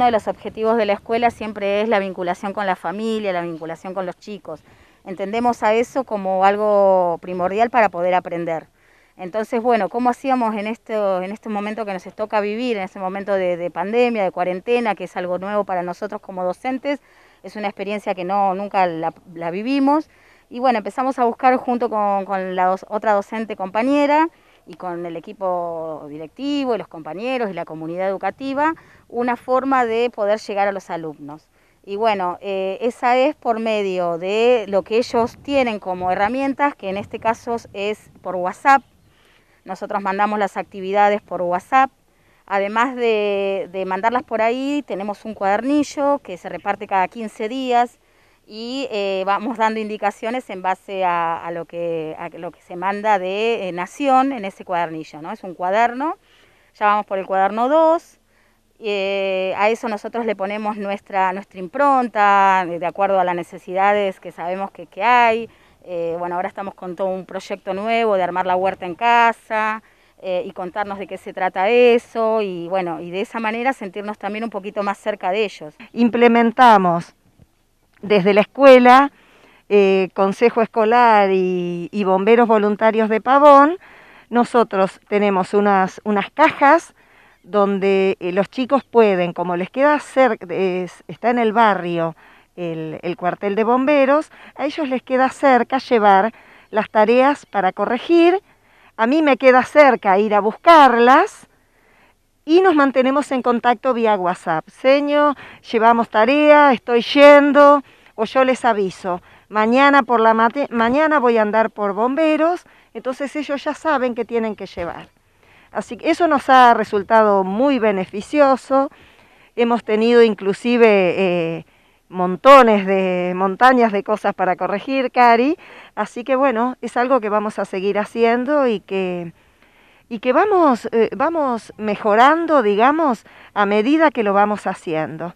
uno de los objetivos de la escuela siempre es la vinculación con la familia, la vinculación con los chicos. Entendemos a eso como algo primordial para poder aprender. Entonces, bueno, ¿cómo hacíamos en, este momento que nos toca vivir, en este momento de, pandemia, de cuarentena, que es algo nuevo para nosotros como docentes? Es una experiencia que no, nunca la, vivimos. Y bueno, empezamos a buscar junto con, la otra docente compañera y con el equipo directivo y los compañeros y la comunidad educativa una forma de poder llegar a los alumnos. Y bueno, eh, esa es por medio de lo que ellos tienen como herramientas, que en este caso es por WhatsApp. Nosotros mandamos las actividades por WhatsApp. Además de, de mandarlas por ahí, tenemos un cuadernillo que se reparte cada 15 días y eh, vamos dando indicaciones en base a, lo, que, lo que se manda de eh, nación en ese cuadernillo, ¿no? Es un cuaderno, ya vamos por el cuaderno 2, eh, a eso nosotros le ponemos nuestra, nuestra impronta, de acuerdo a las necesidades que sabemos que, que hay, bueno, ahora estamos con todo un proyecto nuevo de armar la huerta en casa, y contarnos de qué se trata eso, y bueno, y de esa manera sentirnos también un poquito más cerca de ellos. Implementamos desde la escuela, eh, Consejo Escolar y, Bomberos Voluntarios de Pavón, nosotros tenemos unas, unas cajas donde eh, los chicos pueden, como les queda cerca, está en el barrio el cuartel de bomberos, a ellos les queda cerca llevar las tareas para corregir, a mí me queda cerca ir a buscarlas y nos mantenemos en contacto vía WhatsApp. Señor, llevamos tarea, estoy yendo o yo les aviso. Mañana por la mañana voy a andar por bomberos, entonces ellos ya saben que tienen que llevar. Así que eso nos ha resultado muy beneficioso. Hemos tenido inclusive eh, montones de montañas de cosas para corregir, Cari. Así que bueno, es algo que vamos a seguir haciendo y que y que vamos, eh, vamos mejorando, digamos, a medida que lo vamos haciendo.